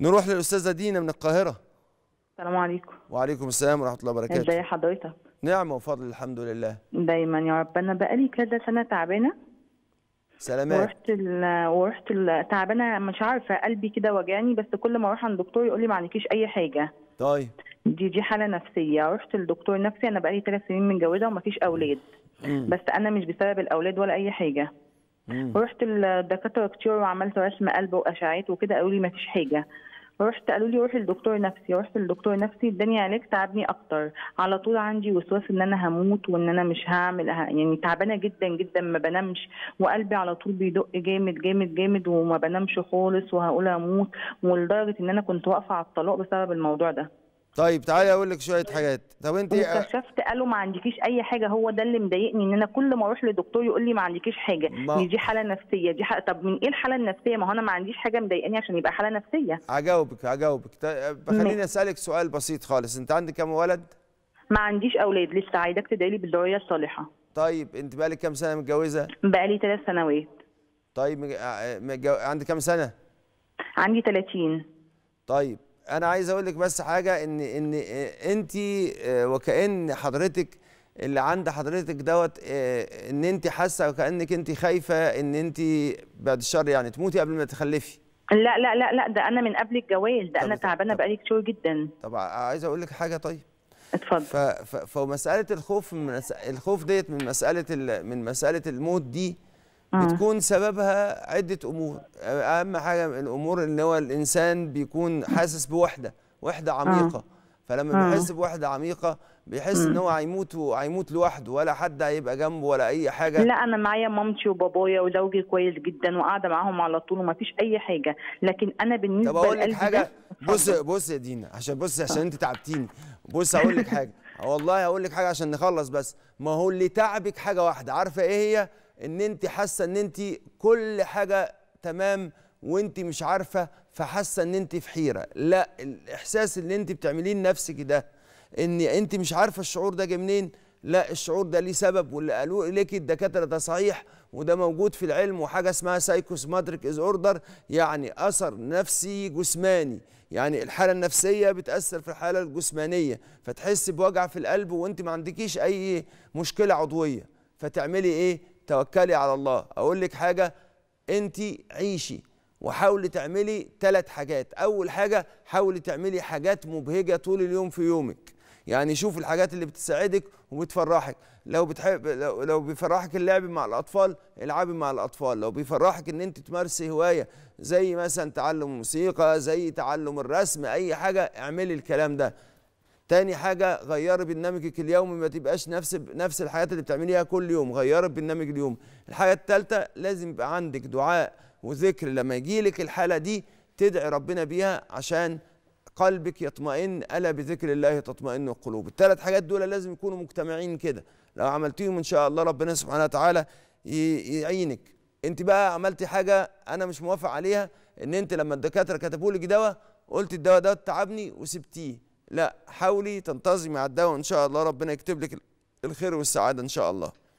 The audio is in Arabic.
نروح للاستاذه دينا من القاهره السلام عليكم وعليكم السلام ورحمه الله وبركاته ازي حضرتك نعمه وفضل الحمد لله دايما يا رب انا بقالي كده سنه تعبانه سلامات ورحت ال... ورحت ال... تعبانه مش عارفه قلبي كده وجعني بس كل ما اروح عند الدكتور يقول لي ما عليكيش اي حاجه طيب دي دي حاله نفسيه رحت لدكتور نفسي انا بقالي ثلاث سنين متجوزه ومفيش اولاد بس انا مش بسبب الاولاد ولا اي حاجه ورحت الدكاتره كتير وعملت رسم قلب واشعات وكده قالوا لي ما فيش حاجه رحت قالوا لي روحي لدكتور نفسي رحت لدكتور نفسي اداني علاج تعبني اكتر على طول عندي وسواس ان انا هموت وان انا مش هعمل يعني تعبانه جدا جدا ما بنامش وقلبي على طول بيدق جامد جامد جامد وما بنامش خالص وهقول هموت ولدرجه ان انا كنت واقفه على الطلاق بسبب الموضوع ده طيب تعالي اقول لك شويه حاجات طب انت كشفت قالوا ما عندكيش اي حاجه هو ده اللي مضايقني ان انا كل ما اروح لدكتور يقول لي ما عندكيش حاجه ما... دي حاله نفسيه دي حق... طب من ايه الحاله النفسيه ما هو انا ما عنديش حاجه مضايقاني عشان يبقى حاله نفسيه هجاوبك هجاوبك طيب، خليني اسالك سؤال بسيط خالص انت عندك كام ولد ما عنديش اولاد لسه عايزاك تدعي لي بالدعيه الصالحه طيب انت بقالك كام سنه متجوزه بقالي ثلاث سنوات طيب مجو... عندك كام سنه عندي 30 طيب انا عايز اقول لك بس حاجه ان ان آه، انت آه، وكان حضرتك اللي عند حضرتك دوت آه، ان انت حاسه وكانك انت خايفه ان انت بعد الشر يعني تموتي قبل ما تخلفي لا لا لا لا ده انا من قبل الجواز ده انا تعبانه بقالي كتير جدا طب عايز اقول لك حاجه طيب اتفضل فمساله الخوف من الخوف ديت من مساله من مساله الموت دي آه. بتكون سببها عده امور اهم حاجه من الامور ان هو الانسان بيكون حاسس بوحده وحده آه. عميقه فلما آه. بيحس بوحده عميقه بيحس ان هو هيموت هيموت لوحده ولا حد هيبقى جنبه ولا اي حاجه لا انا معايا مامتي وبابايا وزوجي كويس جدا وقاعده معاهم على طول ومفيش اي حاجه لكن انا بالنسبه طب اقول لك حاجه بص بص يا دينا عشان بص عشان انت تعبتيني بص هقول لك حاجه والله هقول لك حاجه عشان نخلص بس ما هو اللي تعبك حاجه واحده عارفه ايه هي ان انت حاسه ان انت كل حاجه تمام وانت مش عارفه فحاسه ان انت في حيره لا الاحساس اللي انت بتعمليه لنفسك ده ان انت مش عارفه الشعور ده جه منين لا الشعور ده ليه سبب واللي قالوه لك الدكاتره ده صحيح وده موجود في العلم وحاجه اسمها سايكوس مادريك از اوردر يعني اثر نفسي جسماني يعني الحاله النفسيه بتاثر في الحاله الجسمانيه فتحس بوجع في القلب وانت ما عندكيش اي مشكله عضويه فتعملي ايه توكلي على الله اقول لك حاجه انت عيشي وحاولي تعملي ثلاث حاجات اول حاجه حاولي تعملي حاجات مبهجه طول اليوم في يومك يعني شوف الحاجات اللي بتساعدك وبتفرحك لو بتحب لو, لو بيفرحك اللعب مع الاطفال العبي مع الاطفال لو بيفرحك ان انت تمارسي هوايه زي مثلا تعلم موسيقى زي تعلم الرسم اي حاجه اعملي الكلام ده تاني حاجة غيري برنامجك اليومي ما تبقاش نفس نفس الحاجات اللي بتعمليها كل يوم غيري برنامج اليوم الحاجة التالتة لازم يبقى عندك دعاء وذكر لما يجيلك الحالة دي تدعي ربنا بيها عشان قلبك يطمئن ألا بذكر الله تطمئن القلوب الثلاث حاجات دول لازم يكونوا مجتمعين كده لو عملتيهم إن شاء الله ربنا سبحانه وتعالى يعينك انت بقى عملتي حاجة أنا مش موافق عليها إن أنت لما الدكاترة كتبوا لك دواء قلت الدواء ده تعبني وسبتيه لا حاولي تنتظمي على الدواء ان شاء الله ربنا يكتب لك الخير والسعاده ان شاء الله